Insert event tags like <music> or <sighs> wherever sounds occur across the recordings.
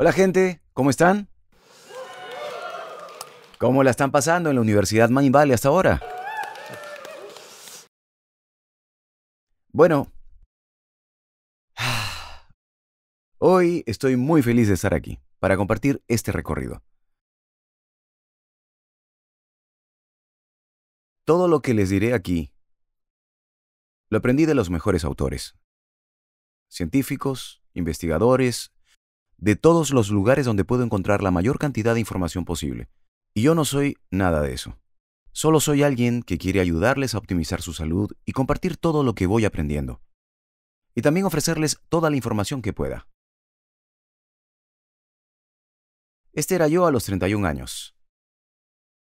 Hola gente, ¿cómo están? ¿Cómo la están pasando en la Universidad Main hasta ahora? Bueno, <sighs> hoy estoy muy feliz de estar aquí para compartir este recorrido. Todo lo que les diré aquí lo aprendí de los mejores autores, científicos, investigadores, de todos los lugares donde puedo encontrar la mayor cantidad de información posible. Y yo no soy nada de eso. Solo soy alguien que quiere ayudarles a optimizar su salud y compartir todo lo que voy aprendiendo. Y también ofrecerles toda la información que pueda. Este era yo a los 31 años.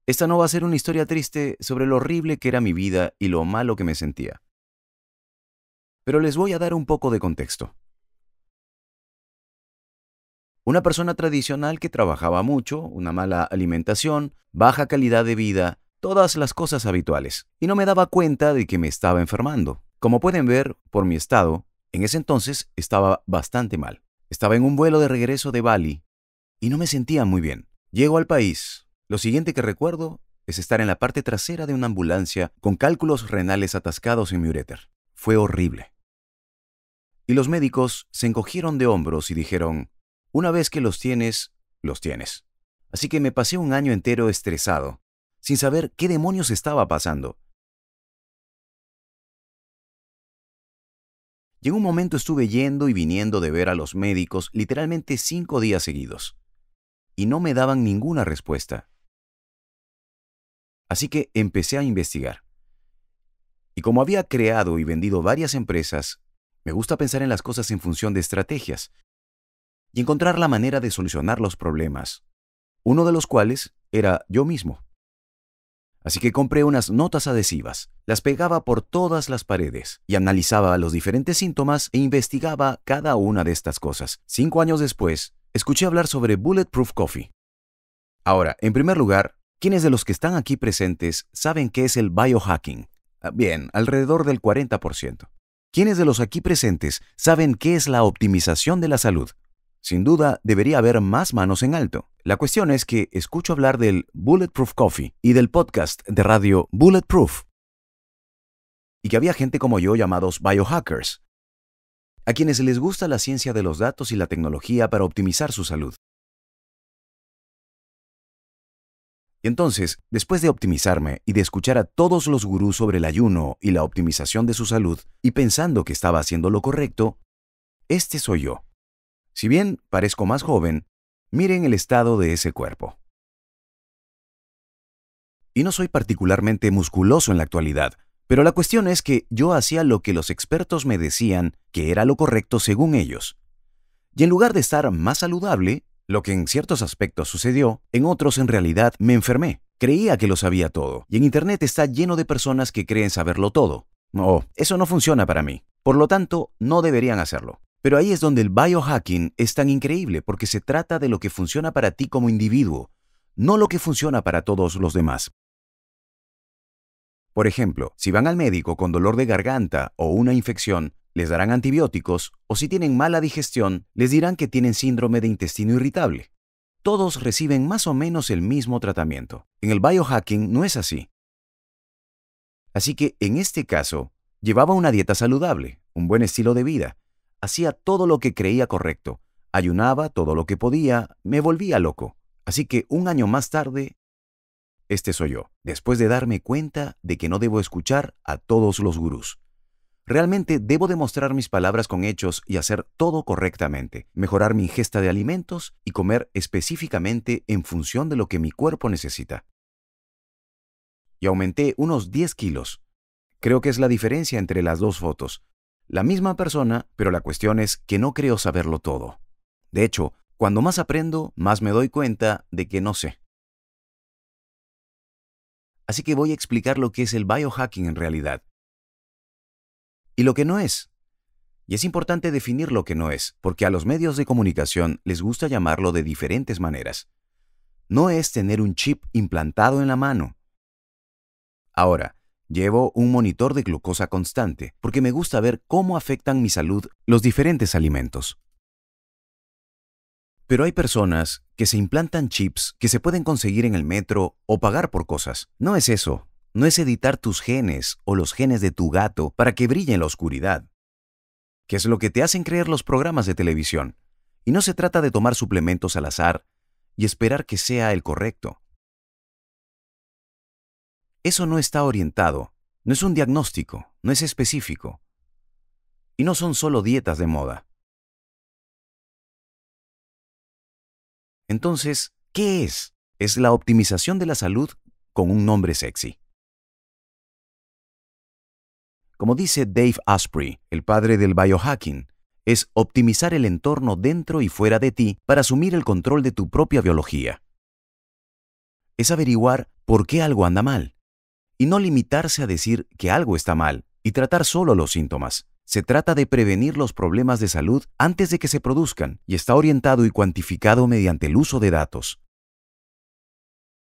Esta no va a ser una historia triste sobre lo horrible que era mi vida y lo malo que me sentía. Pero les voy a dar un poco de contexto. Una persona tradicional que trabajaba mucho, una mala alimentación, baja calidad de vida, todas las cosas habituales, y no me daba cuenta de que me estaba enfermando. Como pueden ver por mi estado, en ese entonces estaba bastante mal. Estaba en un vuelo de regreso de Bali y no me sentía muy bien. Llego al país. Lo siguiente que recuerdo es estar en la parte trasera de una ambulancia con cálculos renales atascados en mi ureter. Fue horrible. Y los médicos se encogieron de hombros y dijeron, una vez que los tienes, los tienes. Así que me pasé un año entero estresado, sin saber qué demonios estaba pasando. Llegó un momento estuve yendo y viniendo de ver a los médicos literalmente cinco días seguidos. Y no me daban ninguna respuesta. Así que empecé a investigar. Y como había creado y vendido varias empresas, me gusta pensar en las cosas en función de estrategias, y encontrar la manera de solucionar los problemas, uno de los cuales era yo mismo. Así que compré unas notas adhesivas, las pegaba por todas las paredes y analizaba los diferentes síntomas e investigaba cada una de estas cosas. Cinco años después, escuché hablar sobre Bulletproof Coffee. Ahora, en primer lugar, ¿quiénes de los que están aquí presentes saben qué es el biohacking? Ah, bien, alrededor del 40%. ¿Quiénes de los aquí presentes saben qué es la optimización de la salud? Sin duda, debería haber más manos en alto. La cuestión es que escucho hablar del Bulletproof Coffee y del podcast de radio Bulletproof. Y que había gente como yo llamados biohackers, a quienes les gusta la ciencia de los datos y la tecnología para optimizar su salud. Y entonces, después de optimizarme y de escuchar a todos los gurús sobre el ayuno y la optimización de su salud, y pensando que estaba haciendo lo correcto, este soy yo. Si bien parezco más joven, miren el estado de ese cuerpo. Y no soy particularmente musculoso en la actualidad, pero la cuestión es que yo hacía lo que los expertos me decían que era lo correcto según ellos. Y en lugar de estar más saludable, lo que en ciertos aspectos sucedió, en otros en realidad me enfermé. Creía que lo sabía todo, y en Internet está lleno de personas que creen saberlo todo. No, eso no funciona para mí. Por lo tanto, no deberían hacerlo. Pero ahí es donde el biohacking es tan increíble porque se trata de lo que funciona para ti como individuo, no lo que funciona para todos los demás. Por ejemplo, si van al médico con dolor de garganta o una infección, les darán antibióticos o si tienen mala digestión, les dirán que tienen síndrome de intestino irritable. Todos reciben más o menos el mismo tratamiento. En el biohacking no es así. Así que en este caso, llevaba una dieta saludable, un buen estilo de vida, hacía todo lo que creía correcto, ayunaba todo lo que podía, me volvía loco. Así que un año más tarde, este soy yo, después de darme cuenta de que no debo escuchar a todos los gurús. Realmente debo demostrar mis palabras con hechos y hacer todo correctamente, mejorar mi ingesta de alimentos y comer específicamente en función de lo que mi cuerpo necesita. Y aumenté unos 10 kilos. Creo que es la diferencia entre las dos fotos, la misma persona, pero la cuestión es que no creo saberlo todo. De hecho, cuando más aprendo, más me doy cuenta de que no sé. Así que voy a explicar lo que es el biohacking en realidad. Y lo que no es. Y es importante definir lo que no es, porque a los medios de comunicación les gusta llamarlo de diferentes maneras. No es tener un chip implantado en la mano. Ahora, Llevo un monitor de glucosa constante porque me gusta ver cómo afectan mi salud los diferentes alimentos. Pero hay personas que se implantan chips que se pueden conseguir en el metro o pagar por cosas. No es eso. No es editar tus genes o los genes de tu gato para que brille en la oscuridad. Que es lo que te hacen creer los programas de televisión. Y no se trata de tomar suplementos al azar y esperar que sea el correcto. Eso no está orientado, no es un diagnóstico, no es específico. Y no son solo dietas de moda. Entonces, ¿qué es? Es la optimización de la salud con un nombre sexy. Como dice Dave Asprey, el padre del biohacking, es optimizar el entorno dentro y fuera de ti para asumir el control de tu propia biología. Es averiguar por qué algo anda mal, y no limitarse a decir que algo está mal y tratar solo los síntomas. Se trata de prevenir los problemas de salud antes de que se produzcan y está orientado y cuantificado mediante el uso de datos.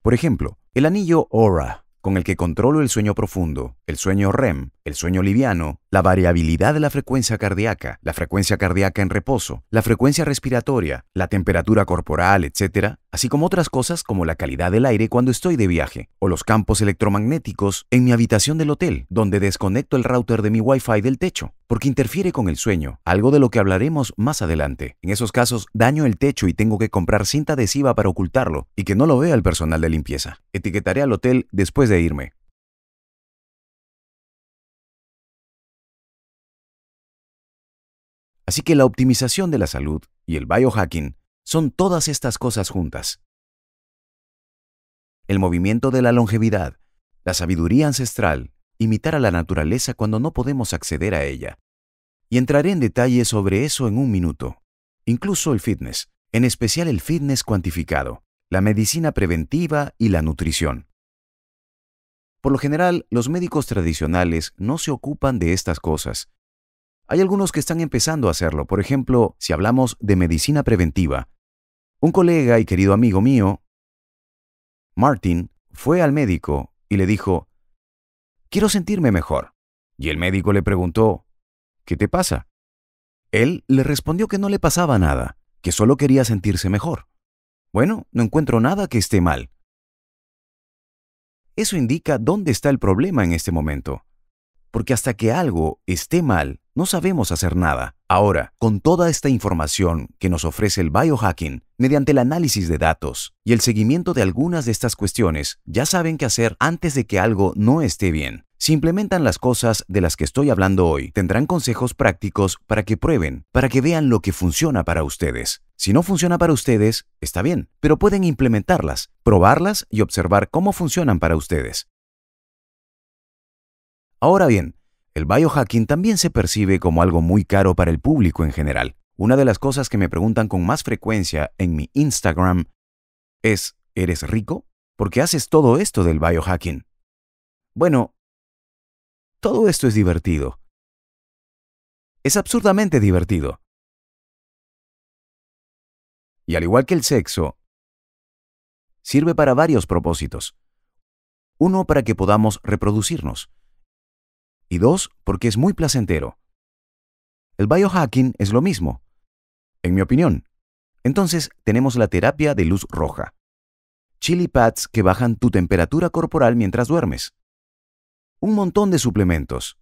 Por ejemplo, el anillo Aura, con el que controlo el sueño profundo, el sueño REM, el sueño liviano, la variabilidad de la frecuencia cardíaca, la frecuencia cardíaca en reposo, la frecuencia respiratoria, la temperatura corporal, etc., así como otras cosas como la calidad del aire cuando estoy de viaje, o los campos electromagnéticos en mi habitación del hotel, donde desconecto el router de mi Wi-Fi del techo, porque interfiere con el sueño, algo de lo que hablaremos más adelante. En esos casos, daño el techo y tengo que comprar cinta adhesiva para ocultarlo y que no lo vea el personal de limpieza. Etiquetaré al hotel después de irme. Así que la optimización de la salud y el biohacking son todas estas cosas juntas. El movimiento de la longevidad, la sabiduría ancestral, imitar a la naturaleza cuando no podemos acceder a ella. Y entraré en detalle sobre eso en un minuto. Incluso el fitness, en especial el fitness cuantificado, la medicina preventiva y la nutrición. Por lo general, los médicos tradicionales no se ocupan de estas cosas hay algunos que están empezando a hacerlo. Por ejemplo, si hablamos de medicina preventiva, un colega y querido amigo mío, Martin, fue al médico y le dijo, quiero sentirme mejor. Y el médico le preguntó, ¿qué te pasa? Él le respondió que no le pasaba nada, que solo quería sentirse mejor. Bueno, no encuentro nada que esté mal. Eso indica dónde está el problema en este momento porque hasta que algo esté mal, no sabemos hacer nada. Ahora, con toda esta información que nos ofrece el biohacking, mediante el análisis de datos y el seguimiento de algunas de estas cuestiones, ya saben qué hacer antes de que algo no esté bien. Si implementan las cosas de las que estoy hablando hoy, tendrán consejos prácticos para que prueben, para que vean lo que funciona para ustedes. Si no funciona para ustedes, está bien, pero pueden implementarlas, probarlas y observar cómo funcionan para ustedes. Ahora bien, el biohacking también se percibe como algo muy caro para el público en general. Una de las cosas que me preguntan con más frecuencia en mi Instagram es, ¿eres rico? ¿Por qué haces todo esto del biohacking? Bueno, todo esto es divertido. Es absurdamente divertido. Y al igual que el sexo, sirve para varios propósitos. Uno, para que podamos reproducirnos y dos, porque es muy placentero. El biohacking es lo mismo, en mi opinión. Entonces tenemos la terapia de luz roja. Chili pads que bajan tu temperatura corporal mientras duermes. Un montón de suplementos.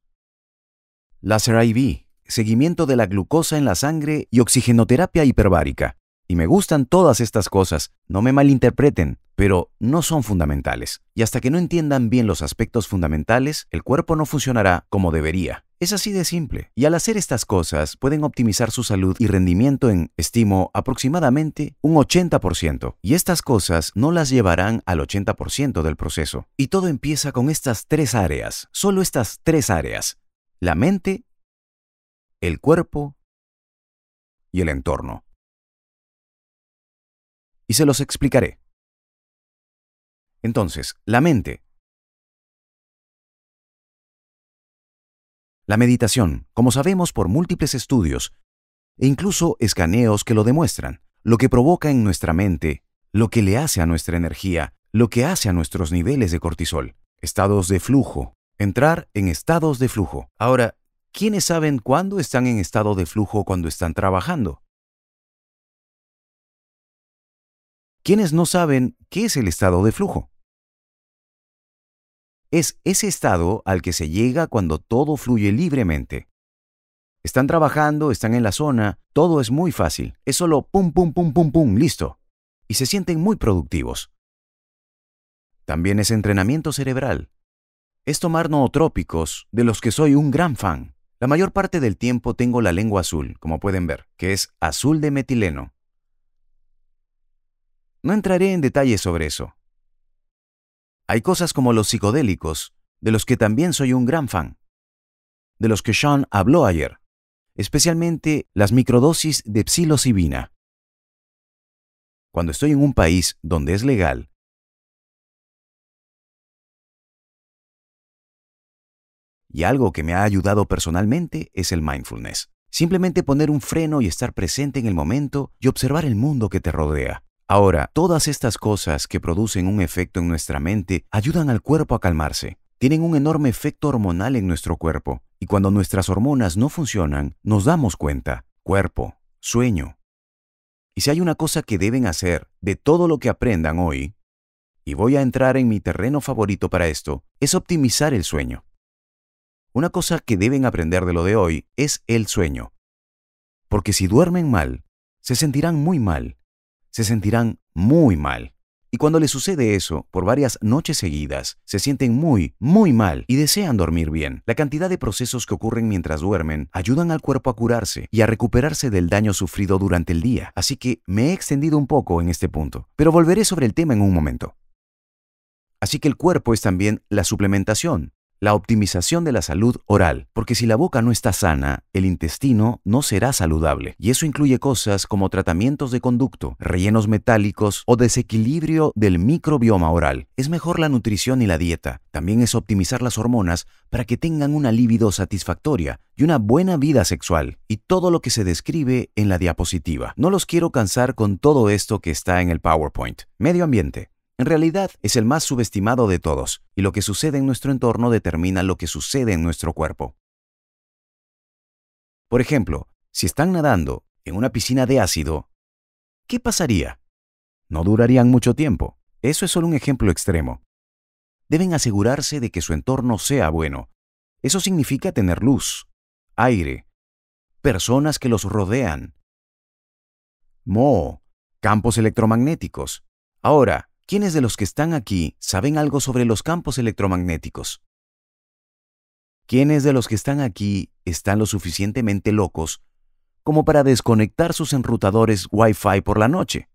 Láser IV, seguimiento de la glucosa en la sangre y oxigenoterapia hiperbárica. Y me gustan todas estas cosas, no me malinterpreten pero no son fundamentales, y hasta que no entiendan bien los aspectos fundamentales, el cuerpo no funcionará como debería. Es así de simple. Y al hacer estas cosas, pueden optimizar su salud y rendimiento en, estimo, aproximadamente un 80%. Y estas cosas no las llevarán al 80% del proceso. Y todo empieza con estas tres áreas, solo estas tres áreas. La mente, el cuerpo y el entorno. Y se los explicaré. Entonces, la mente. La meditación, como sabemos por múltiples estudios, e incluso escaneos que lo demuestran, lo que provoca en nuestra mente, lo que le hace a nuestra energía, lo que hace a nuestros niveles de cortisol, estados de flujo, entrar en estados de flujo. Ahora, ¿quiénes saben cuándo están en estado de flujo cuando están trabajando? ¿Quiénes no saben qué es el estado de flujo? Es ese estado al que se llega cuando todo fluye libremente. Están trabajando, están en la zona, todo es muy fácil, es solo pum, pum, pum, pum, pum, listo. Y se sienten muy productivos. También es entrenamiento cerebral. Es tomar nootrópicos, de los que soy un gran fan. La mayor parte del tiempo tengo la lengua azul, como pueden ver, que es azul de metileno. No entraré en detalles sobre eso. Hay cosas como los psicodélicos, de los que también soy un gran fan, de los que Sean habló ayer, especialmente las microdosis de psilocibina. Cuando estoy en un país donde es legal, y algo que me ha ayudado personalmente es el mindfulness. Simplemente poner un freno y estar presente en el momento y observar el mundo que te rodea. Ahora, todas estas cosas que producen un efecto en nuestra mente ayudan al cuerpo a calmarse. Tienen un enorme efecto hormonal en nuestro cuerpo, y cuando nuestras hormonas no funcionan, nos damos cuenta. Cuerpo, sueño. Y si hay una cosa que deben hacer de todo lo que aprendan hoy, y voy a entrar en mi terreno favorito para esto, es optimizar el sueño. Una cosa que deben aprender de lo de hoy es el sueño. Porque si duermen mal, se sentirán muy mal se sentirán muy mal. Y cuando les sucede eso, por varias noches seguidas, se sienten muy, muy mal y desean dormir bien. La cantidad de procesos que ocurren mientras duermen ayudan al cuerpo a curarse y a recuperarse del daño sufrido durante el día, así que me he extendido un poco en este punto, pero volveré sobre el tema en un momento. Así que el cuerpo es también la suplementación. La optimización de la salud oral, porque si la boca no está sana, el intestino no será saludable, y eso incluye cosas como tratamientos de conducto, rellenos metálicos o desequilibrio del microbioma oral. Es mejor la nutrición y la dieta. También es optimizar las hormonas para que tengan una libido satisfactoria y una buena vida sexual, y todo lo que se describe en la diapositiva. No los quiero cansar con todo esto que está en el PowerPoint. Medio ambiente. En realidad es el más subestimado de todos, y lo que sucede en nuestro entorno determina lo que sucede en nuestro cuerpo. Por ejemplo, si están nadando en una piscina de ácido, ¿qué pasaría? No durarían mucho tiempo. Eso es solo un ejemplo extremo. Deben asegurarse de que su entorno sea bueno. Eso significa tener luz, aire, personas que los rodean, moho, campos electromagnéticos. Ahora, ¿Quiénes de los que están aquí saben algo sobre los campos electromagnéticos? ¿Quiénes de los que están aquí están lo suficientemente locos como para desconectar sus enrutadores Wi-Fi por la noche?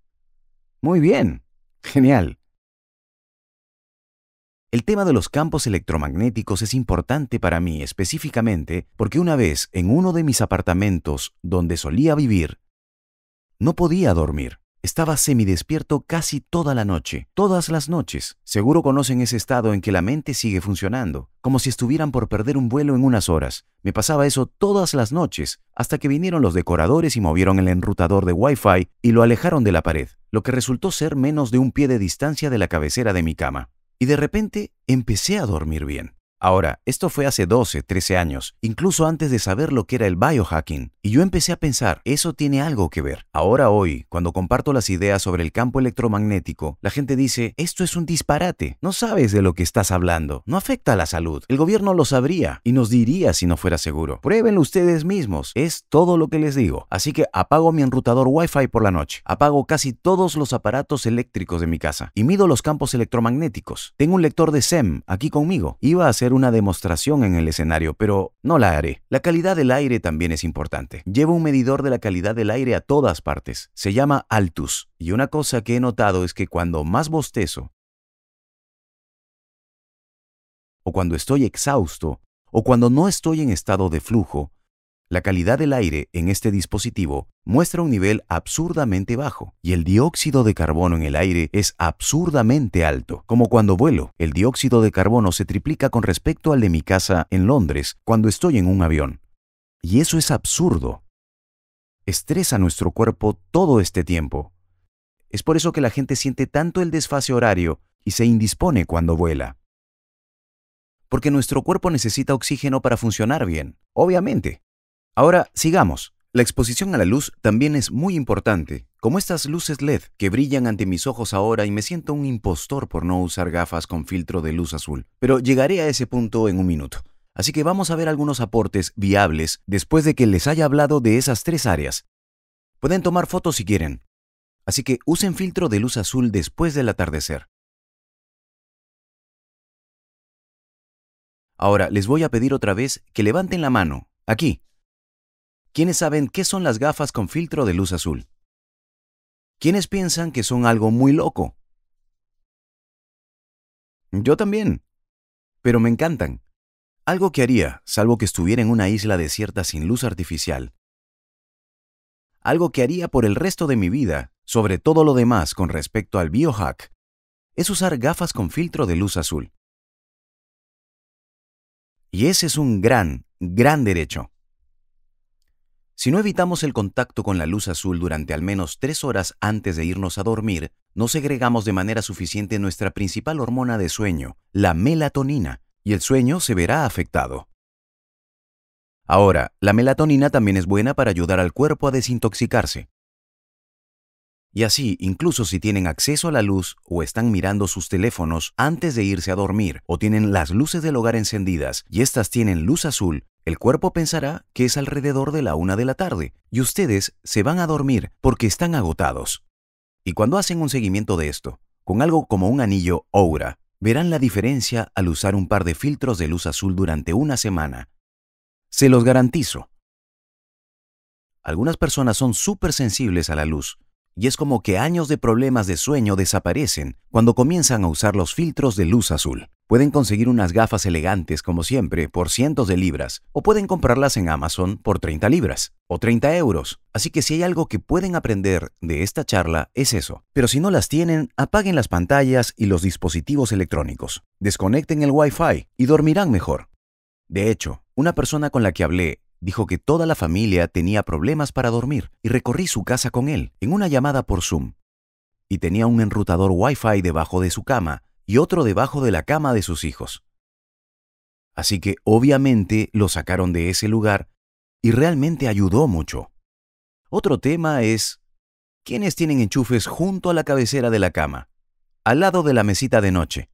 Muy bien, <laughs> genial. El tema de los campos electromagnéticos es importante para mí específicamente porque una vez en uno de mis apartamentos donde solía vivir, no podía dormir. Estaba semidespierto casi toda la noche, todas las noches. Seguro conocen ese estado en que la mente sigue funcionando, como si estuvieran por perder un vuelo en unas horas. Me pasaba eso todas las noches, hasta que vinieron los decoradores y movieron el enrutador de Wi-Fi y lo alejaron de la pared, lo que resultó ser menos de un pie de distancia de la cabecera de mi cama. Y de repente empecé a dormir bien. Ahora, esto fue hace 12, 13 años, incluso antes de saber lo que era el biohacking, y yo empecé a pensar, eso tiene algo que ver. Ahora hoy, cuando comparto las ideas sobre el campo electromagnético, la gente dice, esto es un disparate, no sabes de lo que estás hablando, no afecta a la salud, el gobierno lo sabría y nos diría si no fuera seguro. Pruébenlo ustedes mismos, es todo lo que les digo. Así que apago mi enrutador Wi-Fi por la noche, apago casi todos los aparatos eléctricos de mi casa y mido los campos electromagnéticos. Tengo un lector de SEM aquí conmigo, iba a hacer una demostración en el escenario, pero no la haré. La calidad del aire también es importante. Llevo un medidor de la calidad del aire a todas partes. Se llama Altus. Y una cosa que he notado es que cuando más bostezo, o cuando estoy exhausto, o cuando no estoy en estado de flujo, la calidad del aire en este dispositivo muestra un nivel absurdamente bajo y el dióxido de carbono en el aire es absurdamente alto. Como cuando vuelo, el dióxido de carbono se triplica con respecto al de mi casa en Londres cuando estoy en un avión. Y eso es absurdo. Estresa nuestro cuerpo todo este tiempo. Es por eso que la gente siente tanto el desfase horario y se indispone cuando vuela. Porque nuestro cuerpo necesita oxígeno para funcionar bien, obviamente. Ahora, sigamos. La exposición a la luz también es muy importante, como estas luces LED que brillan ante mis ojos ahora y me siento un impostor por no usar gafas con filtro de luz azul, pero llegaré a ese punto en un minuto. Así que vamos a ver algunos aportes viables después de que les haya hablado de esas tres áreas. Pueden tomar fotos si quieren. Así que usen filtro de luz azul después del atardecer. Ahora les voy a pedir otra vez que levanten la mano, aquí, ¿Quiénes saben qué son las gafas con filtro de luz azul? ¿Quiénes piensan que son algo muy loco? Yo también. Pero me encantan. Algo que haría, salvo que estuviera en una isla desierta sin luz artificial. Algo que haría por el resto de mi vida, sobre todo lo demás con respecto al biohack, es usar gafas con filtro de luz azul. Y ese es un gran, gran derecho. Si no evitamos el contacto con la luz azul durante al menos tres horas antes de irnos a dormir, no segregamos de manera suficiente nuestra principal hormona de sueño, la melatonina, y el sueño se verá afectado. Ahora, la melatonina también es buena para ayudar al cuerpo a desintoxicarse. Y así, incluso si tienen acceso a la luz o están mirando sus teléfonos antes de irse a dormir o tienen las luces del hogar encendidas y estas tienen luz azul, el cuerpo pensará que es alrededor de la una de la tarde y ustedes se van a dormir porque están agotados. Y cuando hacen un seguimiento de esto, con algo como un anillo Oura, verán la diferencia al usar un par de filtros de luz azul durante una semana. Se los garantizo. Algunas personas son súper sensibles a la luz, y es como que años de problemas de sueño desaparecen cuando comienzan a usar los filtros de luz azul. Pueden conseguir unas gafas elegantes, como siempre, por cientos de libras, o pueden comprarlas en Amazon por 30 libras o 30 euros. Así que si hay algo que pueden aprender de esta charla es eso. Pero si no las tienen, apaguen las pantallas y los dispositivos electrónicos. Desconecten el Wi-Fi y dormirán mejor. De hecho, una persona con la que hablé dijo que toda la familia tenía problemas para dormir y recorrí su casa con él en una llamada por Zoom. Y tenía un enrutador Wi-Fi debajo de su cama y otro debajo de la cama de sus hijos. Así que obviamente lo sacaron de ese lugar y realmente ayudó mucho. Otro tema es, ¿quiénes tienen enchufes junto a la cabecera de la cama, al lado de la mesita de noche?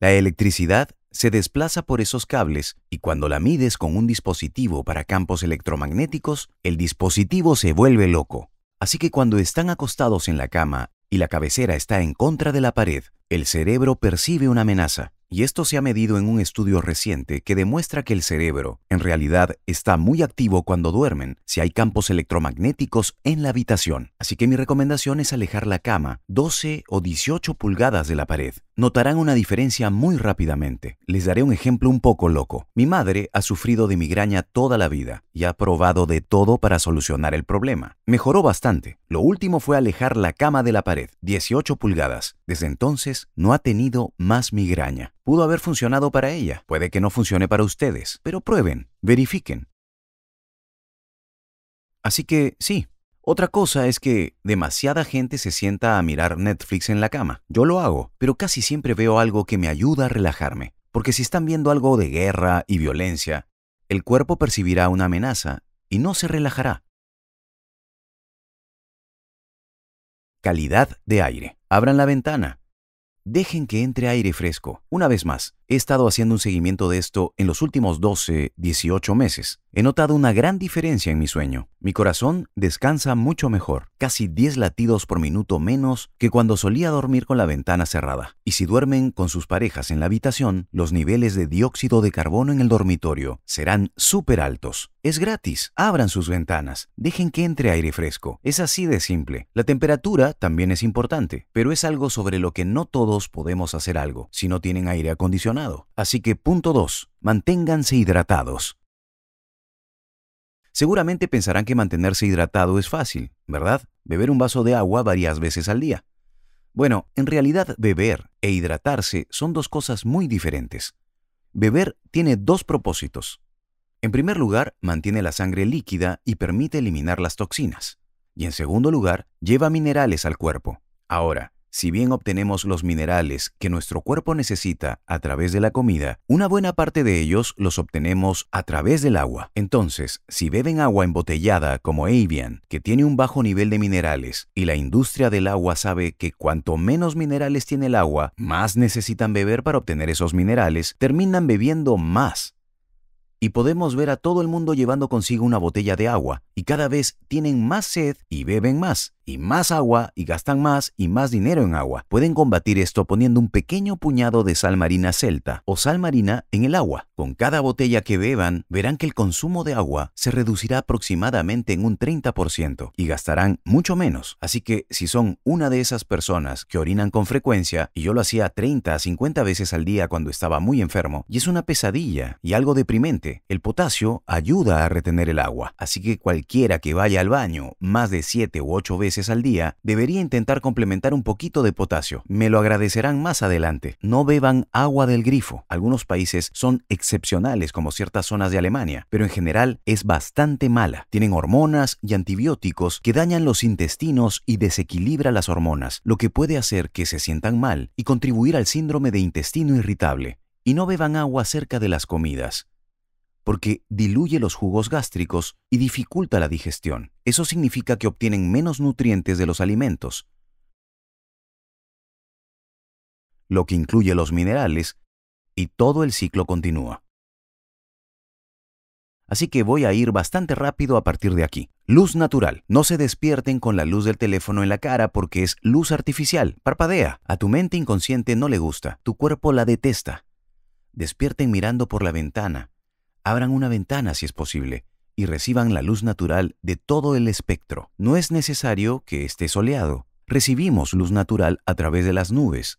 La electricidad se desplaza por esos cables y cuando la mides con un dispositivo para campos electromagnéticos, el dispositivo se vuelve loco. Así que cuando están acostados en la cama y la cabecera está en contra de la pared, el cerebro percibe una amenaza. Y esto se ha medido en un estudio reciente que demuestra que el cerebro, en realidad, está muy activo cuando duermen si hay campos electromagnéticos en la habitación. Así que mi recomendación es alejar la cama 12 o 18 pulgadas de la pared notarán una diferencia muy rápidamente. Les daré un ejemplo un poco loco. Mi madre ha sufrido de migraña toda la vida y ha probado de todo para solucionar el problema. Mejoró bastante. Lo último fue alejar la cama de la pared, 18 pulgadas. Desde entonces no ha tenido más migraña. Pudo haber funcionado para ella, puede que no funcione para ustedes, pero prueben, verifiquen. Así que sí, otra cosa es que demasiada gente se sienta a mirar Netflix en la cama. Yo lo hago, pero casi siempre veo algo que me ayuda a relajarme. Porque si están viendo algo de guerra y violencia, el cuerpo percibirá una amenaza y no se relajará. Calidad de aire. Abran la ventana. Dejen que entre aire fresco. Una vez más, He estado haciendo un seguimiento de esto en los últimos 12, 18 meses. He notado una gran diferencia en mi sueño. Mi corazón descansa mucho mejor, casi 10 latidos por minuto menos que cuando solía dormir con la ventana cerrada. Y si duermen con sus parejas en la habitación, los niveles de dióxido de carbono en el dormitorio serán súper altos. Es gratis. Abran sus ventanas. Dejen que entre aire fresco. Es así de simple. La temperatura también es importante, pero es algo sobre lo que no todos podemos hacer algo. Si no tienen aire acondicionado, Así que punto 2. Manténganse hidratados. Seguramente pensarán que mantenerse hidratado es fácil, ¿verdad? Beber un vaso de agua varias veces al día. Bueno, en realidad beber e hidratarse son dos cosas muy diferentes. Beber tiene dos propósitos. En primer lugar, mantiene la sangre líquida y permite eliminar las toxinas. Y en segundo lugar, lleva minerales al cuerpo. Ahora, si bien obtenemos los minerales que nuestro cuerpo necesita a través de la comida, una buena parte de ellos los obtenemos a través del agua. Entonces, si beben agua embotellada como Avian, que tiene un bajo nivel de minerales, y la industria del agua sabe que cuanto menos minerales tiene el agua, más necesitan beber para obtener esos minerales, terminan bebiendo más y podemos ver a todo el mundo llevando consigo una botella de agua, y cada vez tienen más sed y beben más y más agua y gastan más y más dinero en agua. Pueden combatir esto poniendo un pequeño puñado de sal marina celta o sal marina en el agua. Con cada botella que beban, verán que el consumo de agua se reducirá aproximadamente en un 30% y gastarán mucho menos. Así que si son una de esas personas que orinan con frecuencia, y yo lo hacía 30 a 50 veces al día cuando estaba muy enfermo, y es una pesadilla y algo deprimente, el potasio ayuda a retener el agua. Así que cualquiera que vaya al baño más de 7 u 8 veces al día, debería intentar complementar un poquito de potasio. Me lo agradecerán más adelante. No beban agua del grifo. Algunos países son excepcionales, como ciertas zonas de Alemania, pero en general es bastante mala. Tienen hormonas y antibióticos que dañan los intestinos y desequilibra las hormonas, lo que puede hacer que se sientan mal y contribuir al síndrome de intestino irritable y no beban agua cerca de las comidas porque diluye los jugos gástricos y dificulta la digestión. Eso significa que obtienen menos nutrientes de los alimentos, lo que incluye los minerales, y todo el ciclo continúa. Así que voy a ir bastante rápido a partir de aquí. Luz natural. No se despierten con la luz del teléfono en la cara porque es luz artificial. Parpadea. A tu mente inconsciente no le gusta. Tu cuerpo la detesta. Despierten mirando por la ventana, abran una ventana si es posible y reciban la luz natural de todo el espectro. No es necesario que esté soleado. Recibimos luz natural a través de las nubes.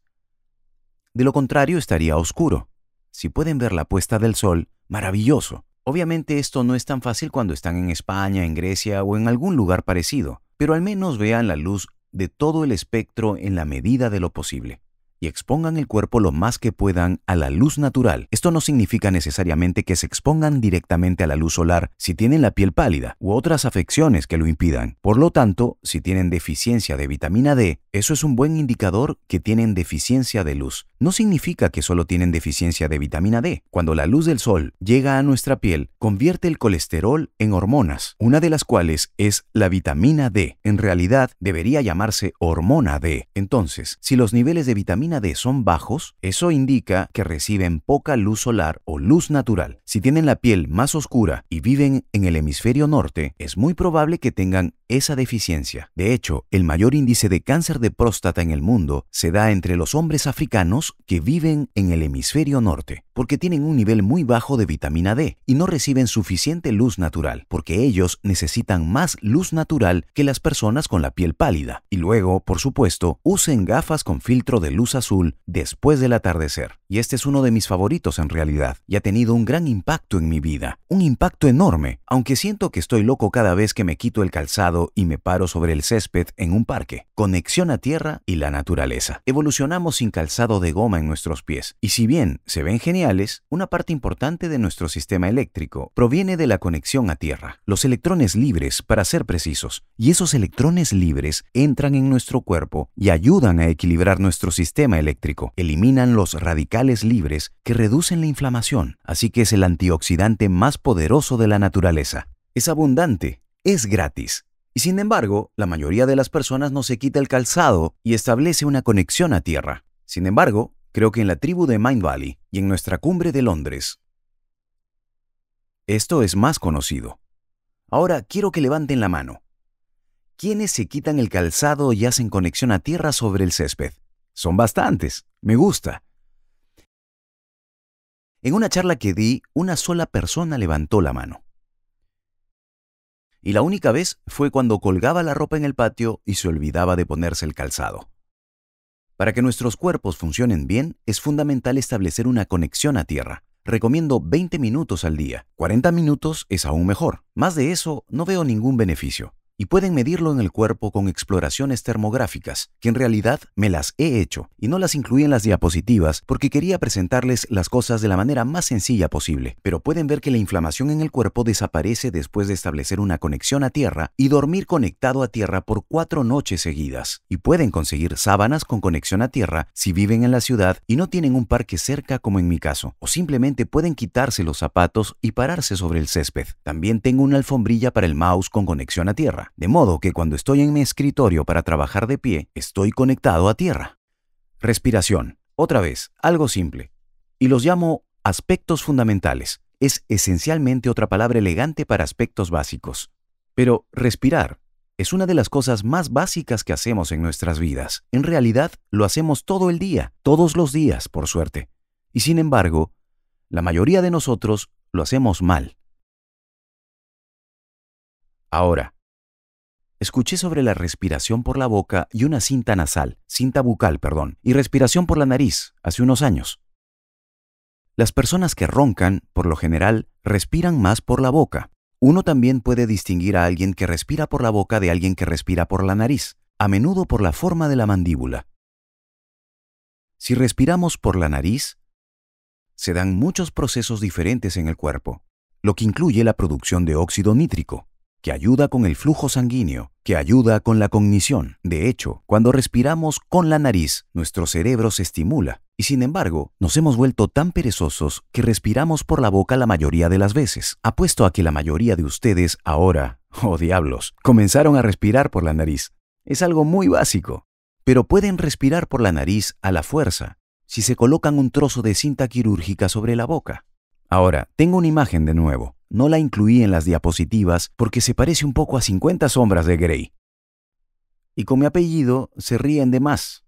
De lo contrario estaría oscuro. Si pueden ver la puesta del sol, maravilloso. Obviamente esto no es tan fácil cuando están en España, en Grecia o en algún lugar parecido, pero al menos vean la luz de todo el espectro en la medida de lo posible y expongan el cuerpo lo más que puedan a la luz natural. Esto no significa necesariamente que se expongan directamente a la luz solar si tienen la piel pálida u otras afecciones que lo impidan. Por lo tanto, si tienen deficiencia de vitamina D, eso es un buen indicador que tienen deficiencia de luz. No significa que solo tienen deficiencia de vitamina D. Cuando la luz del sol llega a nuestra piel, convierte el colesterol en hormonas, una de las cuales es la vitamina D. En realidad, debería llamarse hormona D. Entonces, si los niveles de vitamina de son bajos, eso indica que reciben poca luz solar o luz natural. Si tienen la piel más oscura y viven en el hemisferio norte, es muy probable que tengan esa deficiencia. De hecho, el mayor índice de cáncer de próstata en el mundo se da entre los hombres africanos que viven en el hemisferio norte, porque tienen un nivel muy bajo de vitamina D y no reciben suficiente luz natural, porque ellos necesitan más luz natural que las personas con la piel pálida. Y luego, por supuesto, usen gafas con filtro de luz azul después del atardecer. Y este es uno de mis favoritos en realidad, y ha tenido un gran impacto en mi vida, un impacto enorme, aunque siento que estoy loco cada vez que me quito el calzado y me paro sobre el césped en un parque. Conexión a tierra y la naturaleza. Evolucionamos sin calzado de goma en nuestros pies. Y si bien se ven geniales, una parte importante de nuestro sistema eléctrico proviene de la conexión a tierra. Los electrones libres, para ser precisos. Y esos electrones libres entran en nuestro cuerpo y ayudan a equilibrar nuestro sistema eléctrico. Eliminan los radicales libres que reducen la inflamación. Así que es el antioxidante más poderoso de la naturaleza. Es abundante, es gratis y sin embargo, la mayoría de las personas no se quita el calzado y establece una conexión a tierra. Sin embargo, creo que en la tribu de Mind Valley y en nuestra cumbre de Londres, esto es más conocido. Ahora quiero que levanten la mano. ¿Quiénes se quitan el calzado y hacen conexión a tierra sobre el césped? Son bastantes. Me gusta. En una charla que di, una sola persona levantó la mano y la única vez fue cuando colgaba la ropa en el patio y se olvidaba de ponerse el calzado. Para que nuestros cuerpos funcionen bien, es fundamental establecer una conexión a tierra. Recomiendo 20 minutos al día. 40 minutos es aún mejor. Más de eso, no veo ningún beneficio y pueden medirlo en el cuerpo con exploraciones termográficas, que en realidad me las he hecho y no las incluí en las diapositivas porque quería presentarles las cosas de la manera más sencilla posible, pero pueden ver que la inflamación en el cuerpo desaparece después de establecer una conexión a tierra y dormir conectado a tierra por cuatro noches seguidas, y pueden conseguir sábanas con conexión a tierra si viven en la ciudad y no tienen un parque cerca como en mi caso, o simplemente pueden quitarse los zapatos y pararse sobre el césped. También tengo una alfombrilla para el mouse con conexión a tierra de modo que cuando estoy en mi escritorio para trabajar de pie, estoy conectado a tierra. Respiración. Otra vez, algo simple. Y los llamo aspectos fundamentales. Es esencialmente otra palabra elegante para aspectos básicos. Pero respirar es una de las cosas más básicas que hacemos en nuestras vidas. En realidad, lo hacemos todo el día, todos los días, por suerte. Y sin embargo, la mayoría de nosotros lo hacemos mal. Ahora, Escuché sobre la respiración por la boca y una cinta nasal, cinta bucal, perdón, y respiración por la nariz hace unos años. Las personas que roncan, por lo general, respiran más por la boca. Uno también puede distinguir a alguien que respira por la boca de alguien que respira por la nariz, a menudo por la forma de la mandíbula. Si respiramos por la nariz, se dan muchos procesos diferentes en el cuerpo, lo que incluye la producción de óxido nítrico que ayuda con el flujo sanguíneo, que ayuda con la cognición. De hecho, cuando respiramos con la nariz, nuestro cerebro se estimula, y sin embargo, nos hemos vuelto tan perezosos que respiramos por la boca la mayoría de las veces. Apuesto a que la mayoría de ustedes ahora, <laughs> oh diablos, comenzaron a respirar por la nariz. Es algo muy básico. Pero pueden respirar por la nariz a la fuerza, si se colocan un trozo de cinta quirúrgica sobre la boca. Ahora, tengo una imagen de nuevo. No la incluí en las diapositivas porque se parece un poco a 50 sombras de Grey. Y con mi apellido se ríen de más.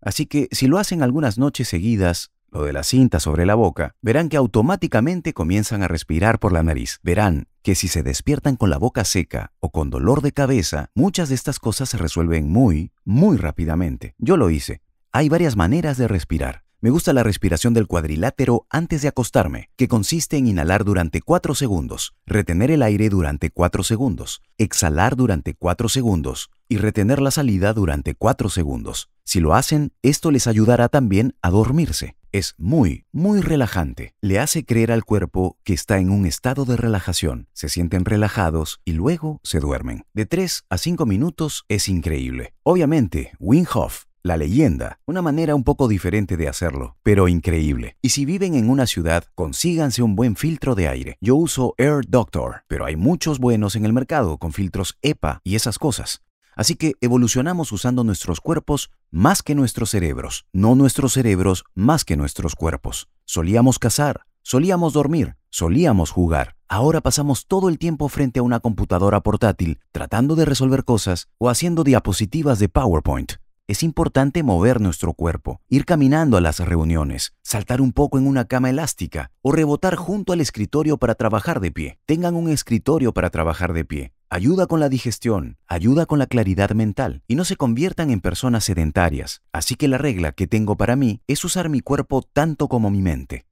Así que si lo hacen algunas noches seguidas, lo de la cinta sobre la boca, verán que automáticamente comienzan a respirar por la nariz. Verán que si se despiertan con la boca seca o con dolor de cabeza, muchas de estas cosas se resuelven muy, muy rápidamente. Yo lo hice. Hay varias maneras de respirar. Me gusta la respiración del cuadrilátero antes de acostarme, que consiste en inhalar durante 4 segundos, retener el aire durante 4 segundos, exhalar durante 4 segundos y retener la salida durante 4 segundos. Si lo hacen, esto les ayudará también a dormirse. Es muy, muy relajante. Le hace creer al cuerpo que está en un estado de relajación. Se sienten relajados y luego se duermen. De 3 a 5 minutos es increíble. Obviamente, Wim Hof la leyenda, una manera un poco diferente de hacerlo, pero increíble. Y si viven en una ciudad, consíganse un buen filtro de aire. Yo uso Air Doctor, pero hay muchos buenos en el mercado con filtros EPA y esas cosas. Así que evolucionamos usando nuestros cuerpos más que nuestros cerebros, no nuestros cerebros más que nuestros cuerpos. Solíamos cazar, solíamos dormir, solíamos jugar. Ahora pasamos todo el tiempo frente a una computadora portátil tratando de resolver cosas o haciendo diapositivas de PowerPoint es importante mover nuestro cuerpo, ir caminando a las reuniones, saltar un poco en una cama elástica o rebotar junto al escritorio para trabajar de pie. Tengan un escritorio para trabajar de pie. Ayuda con la digestión, ayuda con la claridad mental y no se conviertan en personas sedentarias. Así que la regla que tengo para mí es usar mi cuerpo tanto como mi mente.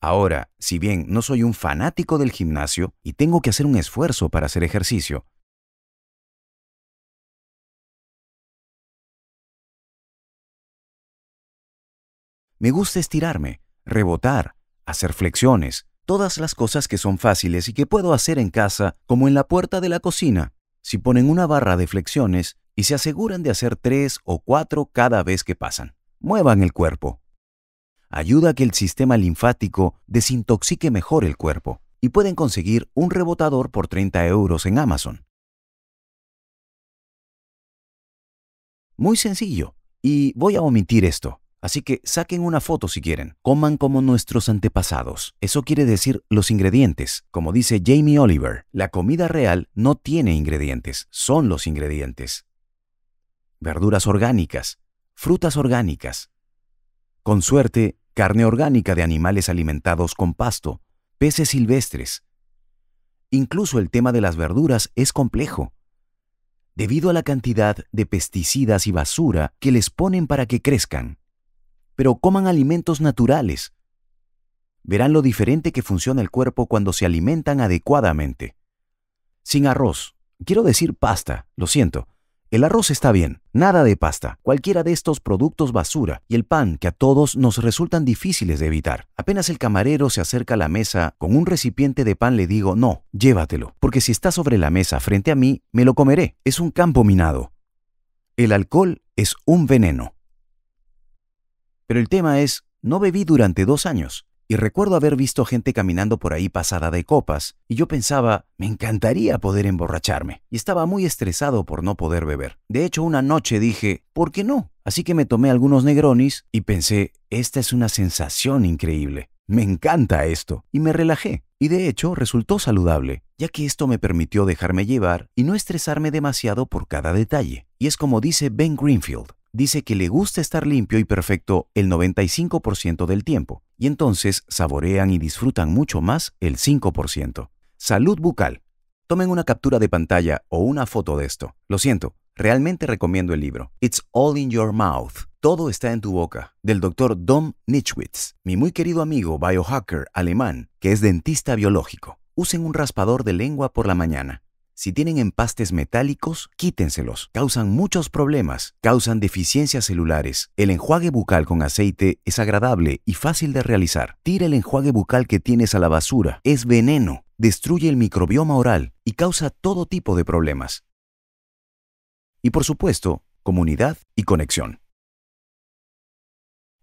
Ahora, si bien no soy un fanático del gimnasio y tengo que hacer un esfuerzo para hacer ejercicio, Me gusta estirarme, rebotar, hacer flexiones, todas las cosas que son fáciles y que puedo hacer en casa, como en la puerta de la cocina. Si ponen una barra de flexiones y se aseguran de hacer tres o cuatro cada vez que pasan. Muevan el cuerpo. Ayuda a que el sistema linfático desintoxique mejor el cuerpo y pueden conseguir un rebotador por 30 euros en Amazon. Muy sencillo, y voy a omitir esto. Así que saquen una foto si quieren. Coman como nuestros antepasados. Eso quiere decir los ingredientes. Como dice Jamie Oliver, la comida real no tiene ingredientes, son los ingredientes. Verduras orgánicas, frutas orgánicas. Con suerte, carne orgánica de animales alimentados con pasto, peces silvestres. Incluso el tema de las verduras es complejo debido a la cantidad de pesticidas y basura que les ponen para que crezcan pero coman alimentos naturales. Verán lo diferente que funciona el cuerpo cuando se alimentan adecuadamente. Sin arroz, quiero decir pasta, lo siento. El arroz está bien, nada de pasta, cualquiera de estos productos basura y el pan que a todos nos resultan difíciles de evitar. Apenas el camarero se acerca a la mesa con un recipiente de pan le digo, no, llévatelo, porque si está sobre la mesa frente a mí, me lo comeré. Es un campo minado. El alcohol es un veneno. Pero el tema es, no bebí durante dos años. Y recuerdo haber visto gente caminando por ahí pasada de copas, y yo pensaba, me encantaría poder emborracharme, y estaba muy estresado por no poder beber. De hecho, una noche dije, ¿por qué no? Así que me tomé algunos negronis y pensé, esta es una sensación increíble. Me encanta esto. Y me relajé. Y de hecho resultó saludable, ya que esto me permitió dejarme llevar y no estresarme demasiado por cada detalle. Y es como dice Ben Greenfield, dice que le gusta estar limpio y perfecto el 95% del tiempo, y entonces saborean y disfrutan mucho más el 5%. Salud bucal. Tomen una captura de pantalla o una foto de esto. Lo siento, realmente recomiendo el libro. It's All in Your Mouth. Todo está en tu boca, del doctor Dom Nichwitz, mi muy querido amigo biohacker alemán, que es dentista biológico. Usen un raspador de lengua por la mañana. Si tienen empastes metálicos, quítenselos. Causan muchos problemas, causan deficiencias celulares. El enjuague bucal con aceite es agradable y fácil de realizar. Tira el enjuague bucal que tienes a la basura. Es veneno, destruye el microbioma oral y causa todo tipo de problemas. Y por supuesto, comunidad y conexión.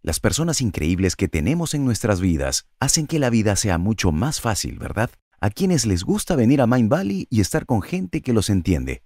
Las personas increíbles que tenemos en nuestras vidas hacen que la vida sea mucho más fácil, ¿verdad? a quienes les gusta venir a Mind Valley y estar con gente que los entiende.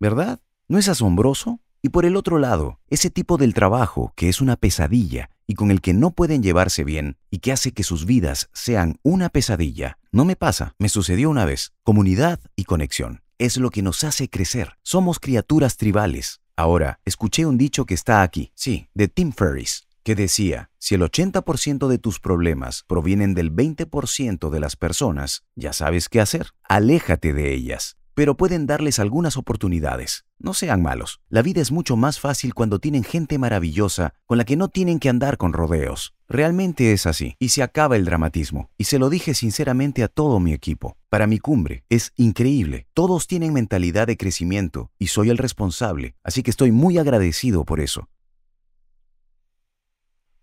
¿Verdad? ¿No es asombroso? Y por el otro lado, ese tipo del trabajo que es una pesadilla y con el que no pueden llevarse bien y que hace que sus vidas sean una pesadilla. No me pasa, me sucedió una vez. Comunidad y conexión es lo que nos hace crecer. Somos criaturas tribales. Ahora, escuché un dicho que está aquí, sí, de Tim Ferriss que decía, si el 80% de tus problemas provienen del 20% de las personas, ya sabes qué hacer. Aléjate de ellas, pero pueden darles algunas oportunidades. No sean malos. La vida es mucho más fácil cuando tienen gente maravillosa con la que no tienen que andar con rodeos. Realmente es así, y se acaba el dramatismo. Y se lo dije sinceramente a todo mi equipo. Para mi cumbre, es increíble. Todos tienen mentalidad de crecimiento, y soy el responsable, así que estoy muy agradecido por eso.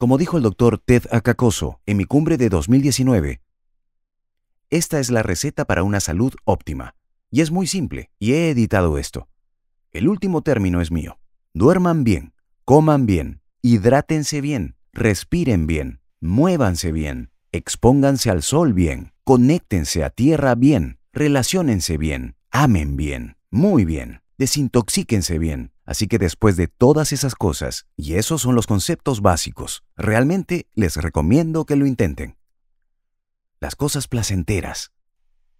Como dijo el doctor Ted Acacoso en mi cumbre de 2019, esta es la receta para una salud óptima. Y es muy simple, y he editado esto. El último término es mío. Duerman bien, coman bien, hidrátense bien, respiren bien, muévanse bien, expónganse al sol bien, conéctense a tierra bien, relacionense bien, amen bien, muy bien, desintoxíquense bien, Así que después de todas esas cosas, y esos son los conceptos básicos, realmente les recomiendo que lo intenten. Las cosas placenteras.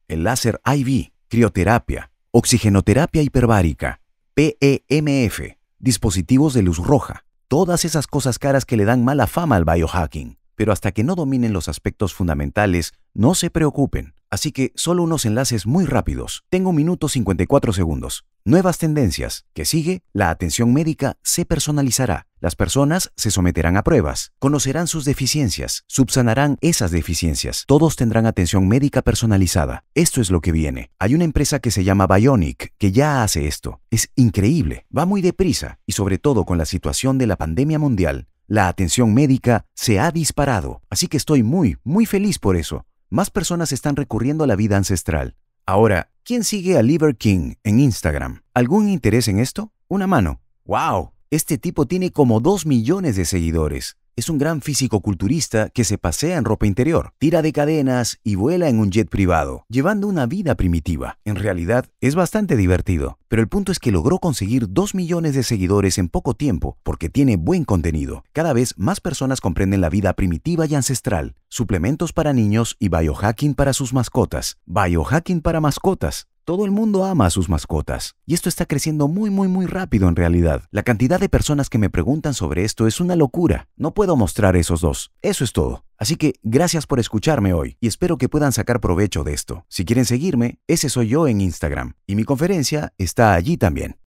El láser IV, crioterapia, oxigenoterapia hiperbárica, PEMF, dispositivos de luz roja, todas esas cosas caras que le dan mala fama al biohacking. Pero hasta que no dominen los aspectos fundamentales, no se preocupen. Así que solo unos enlaces muy rápidos. Tengo minutos minuto 54 segundos. Nuevas tendencias. Que sigue, la atención médica se personalizará. Las personas se someterán a pruebas, conocerán sus deficiencias, subsanarán esas deficiencias. Todos tendrán atención médica personalizada. Esto es lo que viene. Hay una empresa que se llama Bionic que ya hace esto. Es increíble. Va muy deprisa y sobre todo con la situación de la pandemia mundial. La atención médica se ha disparado, así que estoy muy, muy feliz por eso más personas están recurriendo a la vida ancestral. Ahora, ¿quién sigue a Liver King en Instagram? ¿Algún interés en esto? Una mano. ¡Wow! Este tipo tiene como 2 millones de seguidores es un gran físico-culturista que se pasea en ropa interior, tira de cadenas y vuela en un jet privado, llevando una vida primitiva. En realidad, es bastante divertido, pero el punto es que logró conseguir 2 millones de seguidores en poco tiempo porque tiene buen contenido. Cada vez más personas comprenden la vida primitiva y ancestral, suplementos para niños y biohacking para sus mascotas. Biohacking para mascotas. Todo el mundo ama a sus mascotas, y esto está creciendo muy, muy, muy rápido en realidad. La cantidad de personas que me preguntan sobre esto es una locura. No puedo mostrar esos dos. Eso es todo. Así que gracias por escucharme hoy y espero que puedan sacar provecho de esto. Si quieren seguirme, ese soy yo en Instagram y mi conferencia está allí también.